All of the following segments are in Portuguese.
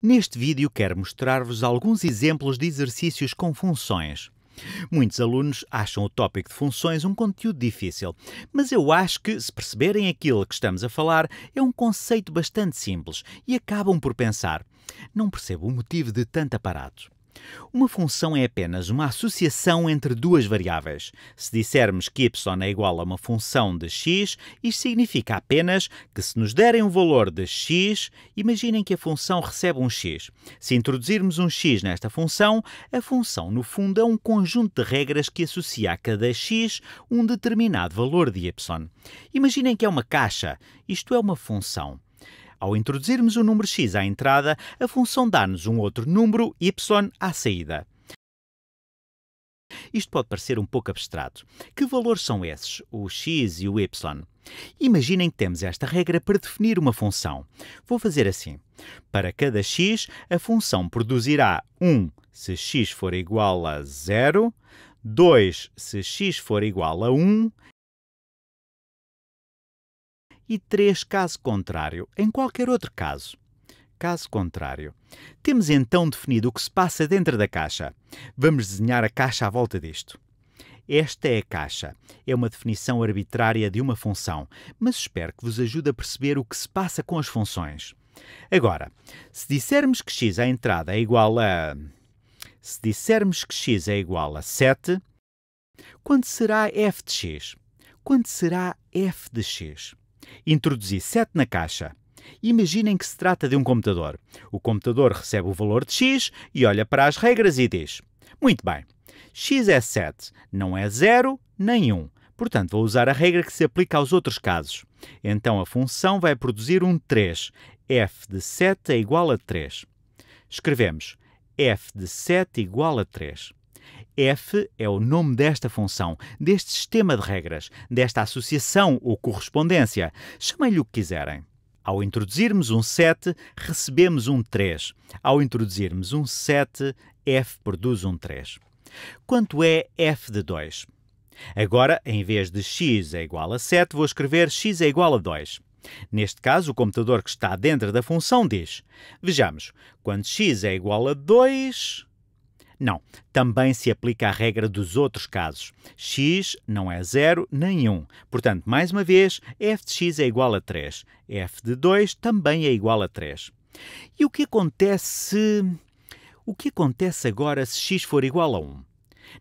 Neste vídeo quero mostrar-vos alguns exemplos de exercícios com funções. Muitos alunos acham o tópico de funções um conteúdo difícil, mas eu acho que, se perceberem aquilo que estamos a falar, é um conceito bastante simples e acabam por pensar: não percebo o motivo de tanto aparato. Uma função é apenas uma associação entre duas variáveis. Se dissermos que y é igual a uma função de x, isto significa apenas que se nos derem um valor de x, imaginem que a função recebe um x. Se introduzirmos um x nesta função, a função no fundo é um conjunto de regras que associa a cada x um determinado valor de y. Imaginem que é uma caixa, isto é uma função. Ao introduzirmos o número x à entrada, a função dá-nos um outro número y à saída. Isto pode parecer um pouco abstrato. Que valores são esses, o x e o y? Imaginem que temos esta regra para definir uma função. Vou fazer assim. Para cada x, a função produzirá 1 se x for igual a 0, 2 se x for igual a 1 e 3 caso contrário, em qualquer outro caso. Caso contrário, temos então definido o que se passa dentro da caixa. Vamos desenhar a caixa à volta disto. Esta é a caixa. É uma definição arbitrária de uma função, mas espero que vos ajude a perceber o que se passa com as funções. Agora, se dissermos que x à é entrada é igual a. Se dissermos que x é igual a 7, quando será f de x? Quando será f de x? Introduzi 7 na caixa. Imaginem que se trata de um computador. O computador recebe o valor de x e olha para as regras e diz: Muito bem, x é 7, não é 0 nem 1. Portanto, vou usar a regra que se aplica aos outros casos. Então a função vai produzir um 3. f de 7 é igual a 3. Escrevemos f de 7 igual a 3. F é o nome desta função, deste sistema de regras, desta associação ou correspondência. Chamem-lhe o que quiserem. Ao introduzirmos um 7, recebemos um 3. Ao introduzirmos um 7, f produz um 3. Quanto é f de 2? Agora, em vez de x é igual a 7, vou escrever x é igual a 2. Neste caso, o computador que está dentro da função diz: Vejamos, quando x é igual a 2, não, também se aplica a regra dos outros casos. x não é zero nem 1. Portanto, mais uma vez, f de x é igual a 3. f de 2 também é igual a 3. E o que acontece o que acontece agora se x for igual a 1?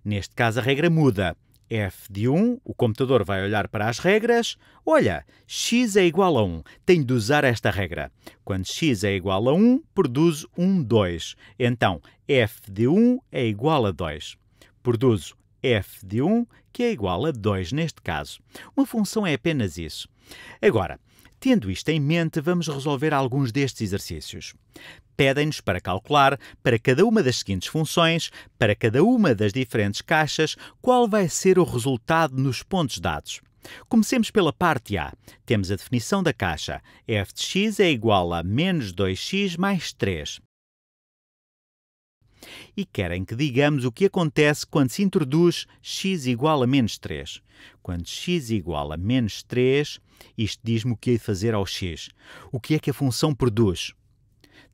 Neste caso, a regra muda f de 1, o computador vai olhar para as regras. Olha, x é igual a 1, tenho de usar esta regra. Quando x é igual a 1, produzo um 2. Então, f de 1 é igual a 2. Produzo f de 1, que é igual a 2 neste caso. Uma função é apenas isso. Agora, tendo isto em mente, vamos resolver alguns destes exercícios pedem-nos para calcular, para cada uma das seguintes funções, para cada uma das diferentes caixas, qual vai ser o resultado nos pontos dados. Comecemos pela parte A. Temos a definição da caixa. f de x é igual a menos 2x mais 3. E querem que digamos o que acontece quando se introduz x igual a menos 3. Quando x igual a menos 3, isto diz-me o que é de fazer ao x. O que é que a função produz?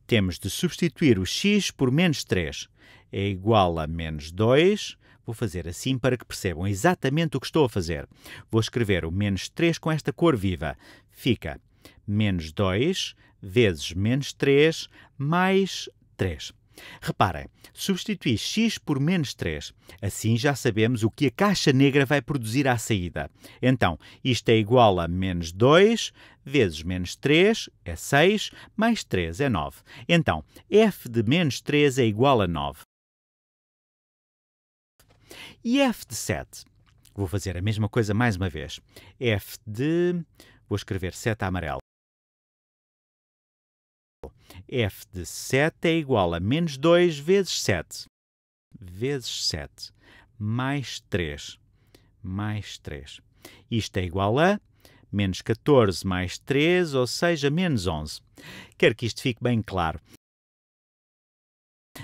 temos de substituir o x por menos 3. É igual a menos 2. Vou fazer assim para que percebam exatamente o que estou a fazer. Vou escrever o menos 3 com esta cor viva. Fica menos 2 vezes menos 3 mais 3. Reparem, substitui x por menos 3. Assim já sabemos o que a caixa negra vai produzir à saída. Então, isto é igual a menos 2 vezes menos 3 é 6, mais 3 é 9. Então, f de menos 3 é igual a 9. E f de 7? Vou fazer a mesma coisa mais uma vez. f de... vou escrever 7 amarelo f de 7 é igual a menos 2 vezes 7, vezes 7, mais 3, mais 3. Isto é igual a menos 14 mais 3, ou seja, menos 11. Quero que isto fique bem claro.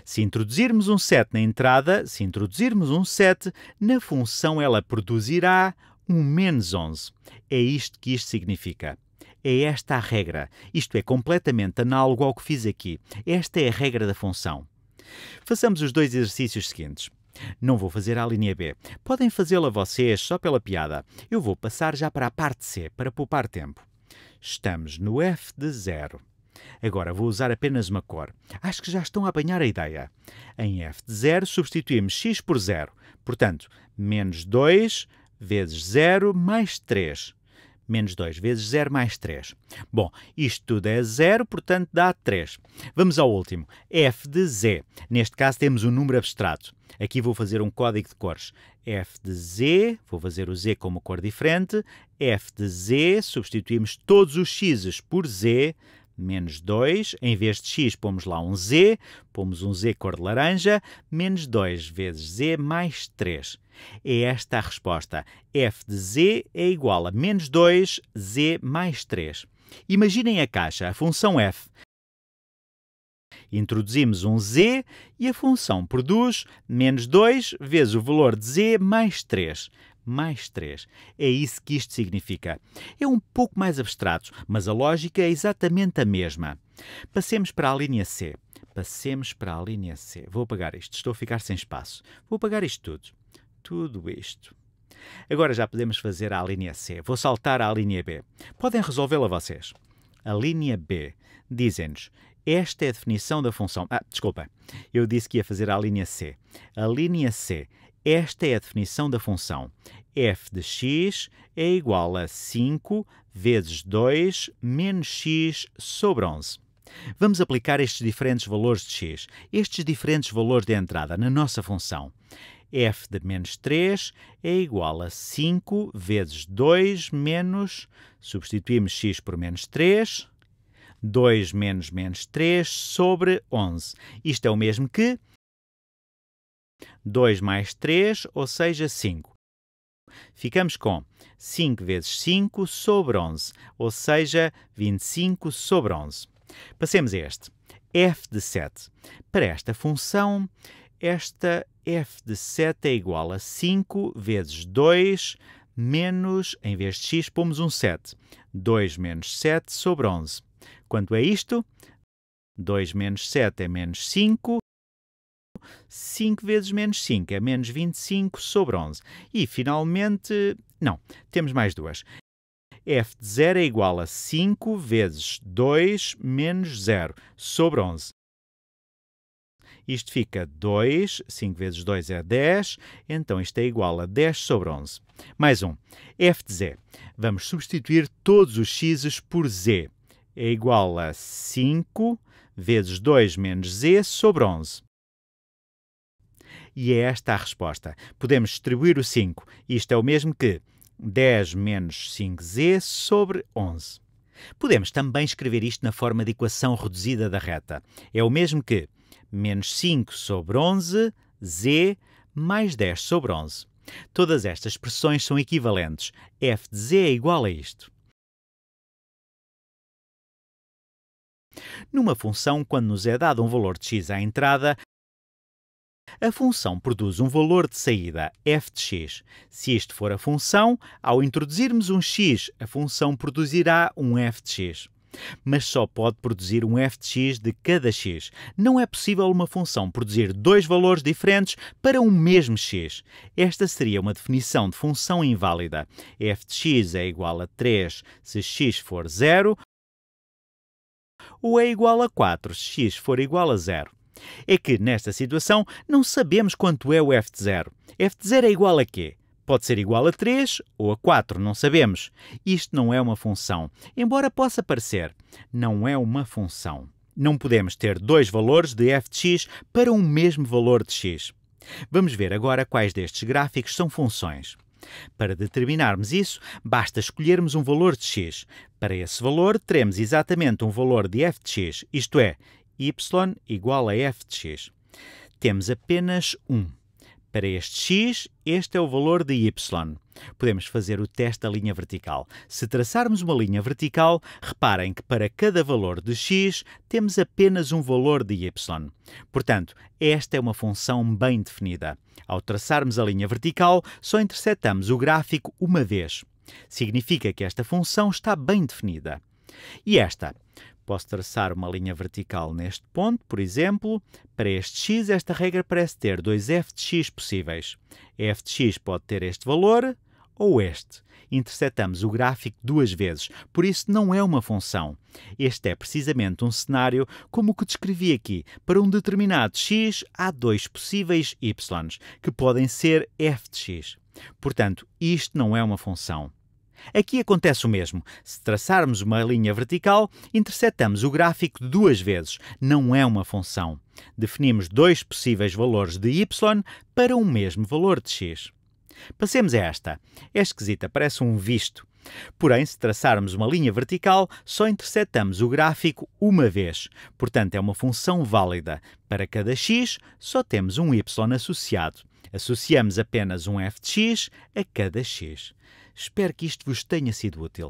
Se introduzirmos um 7 na entrada, se introduzirmos um 7, na função ela produzirá um menos 11. É isto que isto significa. É esta a regra. Isto é completamente análogo ao que fiz aqui. Esta é a regra da função. Façamos os dois exercícios seguintes. Não vou fazer a linha B. Podem fazê-la vocês só pela piada. Eu vou passar já para a parte C, para poupar tempo. Estamos no F de zero. Agora vou usar apenas uma cor. Acho que já estão a apanhar a ideia. Em F de zero substituímos x por 0. Portanto, menos 2 vezes 0 mais 3 menos 2 vezes 0 mais 3. Bom, isto tudo é 0, portanto dá 3. Vamos ao último, f de z. Neste caso temos um número abstrato. Aqui vou fazer um código de cores. f de z, vou fazer o z como cor diferente. f de z, substituímos todos os x's por z, menos 2, em vez de x pomos lá um z, pomos um z cor de laranja, menos 2 vezes z mais 3. É esta a resposta. f de z é igual a menos 2, z mais 3. Imaginem a caixa, a função f. Introduzimos um z e a função produz menos 2 vezes o valor de z mais 3 mais 3. É isso que isto significa. É um pouco mais abstrato, mas a lógica é exatamente a mesma. Passemos para a linha C. Passemos para a linha C. Vou apagar isto, estou a ficar sem espaço. Vou apagar isto tudo. Tudo isto. Agora já podemos fazer a linha C. Vou saltar à linha B. Podem resolvê-la vocês. A linha B dizem-nos esta é a definição da função. Ah, desculpa, eu disse que ia fazer a linha C. A linha C esta é a definição da função. f de x é igual a 5 vezes 2 menos x sobre 11. Vamos aplicar estes diferentes valores de x, estes diferentes valores de entrada na nossa função. f de menos 3 é igual a 5 vezes 2 menos, substituímos x por menos 3, 2 menos menos 3 sobre 11. Isto é o mesmo que 2 mais 3, ou seja, 5. Ficamos com 5 vezes 5 sobre 11, ou seja, 25 sobre 11. Passemos a este, f de 7. Para esta função, esta f de 7 é igual a 5 vezes 2 menos, em vez de x, pomos um 7. 2 menos 7 sobre 11. Quanto é isto? 2 menos 7 é menos 5 5 vezes menos 5 é menos 25 sobre 11. E, finalmente, não, temos mais duas. f de 0 é igual a 5 vezes 2 menos 0 sobre 11. Isto fica 2, 5 vezes 2 é 10, então isto é igual a 10 sobre 11. Mais um, f de z. Vamos substituir todos os x's por z. É igual a 5 vezes 2 menos z sobre 11. E é esta a resposta. Podemos distribuir o 5. Isto é o mesmo que 10 menos 5z sobre 11. Podemos também escrever isto na forma de equação reduzida da reta. É o mesmo que menos 5 sobre 11, z, mais 10 sobre 11. Todas estas expressões são equivalentes. f de z é igual a isto. Numa função, quando nos é dado um valor de x à entrada, a função produz um valor de saída f de x. Se este for a função, ao introduzirmos um x, a função produzirá um f de x. Mas só pode produzir um f de x de cada x. Não é possível uma função produzir dois valores diferentes para um mesmo x. Esta seria uma definição de função inválida. f de x é igual a 3 se x for 0 ou é igual a 4 se x for igual a 0. É que, nesta situação, não sabemos quanto é o f zero. f zero é igual a quê? Pode ser igual a 3 ou a 4, não sabemos. Isto não é uma função, embora possa parecer. Não é uma função. Não podemos ter dois valores de f de x para um mesmo valor de x. Vamos ver agora quais destes gráficos são funções. Para determinarmos isso, basta escolhermos um valor de x. Para esse valor, teremos exatamente um valor de f de x, isto é, y igual a f de x. Temos apenas 1. Para este x, este é o valor de y. Podemos fazer o teste da linha vertical. Se traçarmos uma linha vertical, reparem que para cada valor de x temos apenas um valor de y. Portanto, esta é uma função bem definida. Ao traçarmos a linha vertical, só interceptamos o gráfico uma vez. Significa que esta função está bem definida. E esta? Posso traçar uma linha vertical neste ponto, por exemplo. Para este x, esta regra parece ter dois f de x possíveis. f de x pode ter este valor ou este. Interceptamos o gráfico duas vezes, por isso não é uma função. Este é precisamente um cenário como o que descrevi aqui. Para um determinado x, há dois possíveis y, que podem ser f de x. Portanto, isto não é uma função. Aqui acontece o mesmo. Se traçarmos uma linha vertical, interceptamos o gráfico duas vezes. Não é uma função. Definimos dois possíveis valores de y para um mesmo valor de x. Passemos a esta. É esquisita, parece um visto. Porém, se traçarmos uma linha vertical, só interceptamos o gráfico uma vez. Portanto, é uma função válida. Para cada x, só temos um y associado. Associamos apenas um f de x a cada x. Espero que isto vos tenha sido útil.